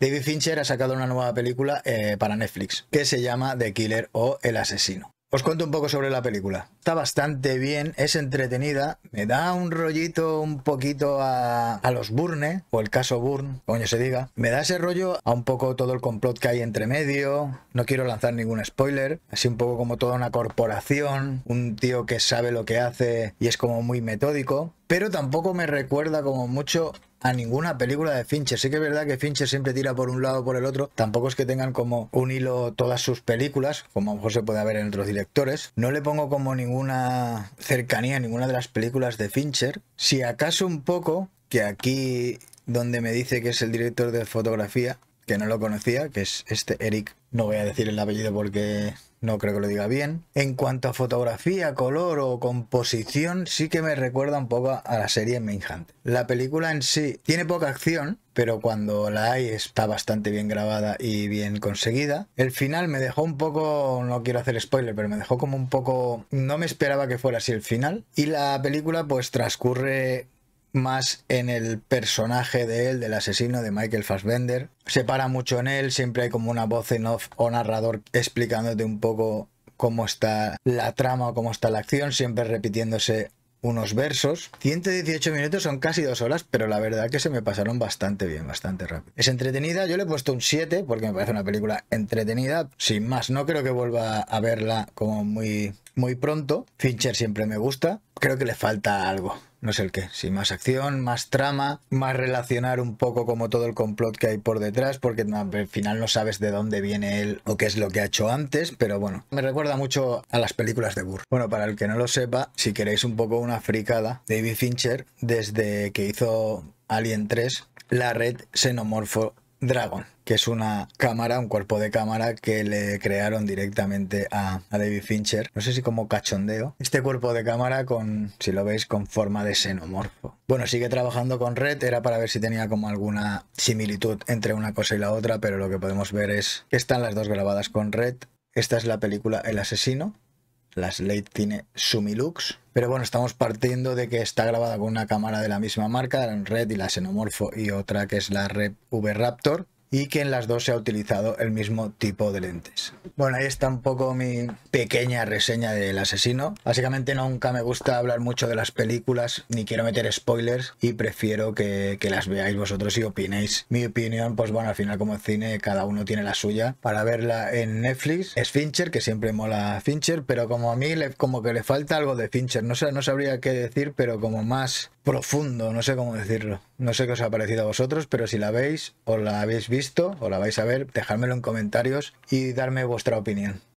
David Fincher ha sacado una nueva película eh, para Netflix que se llama The Killer o El Asesino. Os cuento un poco sobre la película. Está bastante bien, es entretenida, me da un rollito un poquito a, a los Burne, o el caso Burn, coño se diga. Me da ese rollo a un poco todo el complot que hay entre medio, no quiero lanzar ningún spoiler, así un poco como toda una corporación, un tío que sabe lo que hace y es como muy metódico pero tampoco me recuerda como mucho a ninguna película de Fincher. Sí que es verdad que Fincher siempre tira por un lado o por el otro. Tampoco es que tengan como un hilo todas sus películas, como a lo mejor se puede ver en otros directores. No le pongo como ninguna cercanía a ninguna de las películas de Fincher. Si acaso un poco, que aquí donde me dice que es el director de fotografía, que no lo conocía, que es este Eric. No voy a decir el apellido porque no creo que lo diga bien. En cuanto a fotografía, color o composición, sí que me recuerda un poco a la serie Manhunt. La película en sí tiene poca acción, pero cuando la hay está bastante bien grabada y bien conseguida. El final me dejó un poco, no quiero hacer spoiler, pero me dejó como un poco, no me esperaba que fuera así el final. Y la película pues transcurre más en el personaje de él, del asesino de Michael Fassbender. Se para mucho en él, siempre hay como una voz en off o narrador explicándote un poco cómo está la trama o cómo está la acción, siempre repitiéndose unos versos. 118 minutos son casi dos horas, pero la verdad que se me pasaron bastante bien, bastante rápido. Es entretenida, yo le he puesto un 7 porque me parece una película entretenida, sin más, no creo que vuelva a verla como muy, muy pronto. Fincher siempre me gusta, creo que le falta algo. No sé el qué. Sí, más acción, más trama, más relacionar un poco como todo el complot que hay por detrás, porque al final no sabes de dónde viene él o qué es lo que ha hecho antes, pero bueno, me recuerda mucho a las películas de Burr. Bueno, para el que no lo sepa, si queréis un poco una fricada, David Fincher, desde que hizo Alien 3, la red xenomorfo Dragon que es una cámara, un cuerpo de cámara que le crearon directamente a, David Fincher. No sé si como cachondeo. Este cuerpo de cámara con, si lo veis, con forma de xenomorfo. Bueno, sigue trabajando con Red, era para ver si tenía como alguna similitud entre una cosa y la otra, pero lo que podemos ver es que están las dos grabadas con Red. Esta es la película El asesino, las Late tiene Sumilux. Pero bueno, estamos partiendo de que está grabada con una cámara de la misma marca, Red y la Xenomorfo y otra que es la Red V Raptor y que en las dos se ha utilizado el mismo tipo de lentes. Bueno, ahí está un poco mi pequeña reseña del asesino. Básicamente nunca me gusta hablar mucho de las películas, ni quiero meter spoilers y prefiero que, las veáis vosotros y opinéis. Mi opinión, pues bueno, al final como cine cada uno tiene la suya. Para verla en Netflix es Fincher, que siempre mola Fincher, pero como a mí le, como que le falta algo de Fincher, no, sé, no sabría qué decir, pero como más profundo, no sé cómo decirlo. No sé qué os ha parecido a vosotros, pero si la veis o la habéis visto o la vais a ver, dejármelo en comentarios y darme vuestra opinión.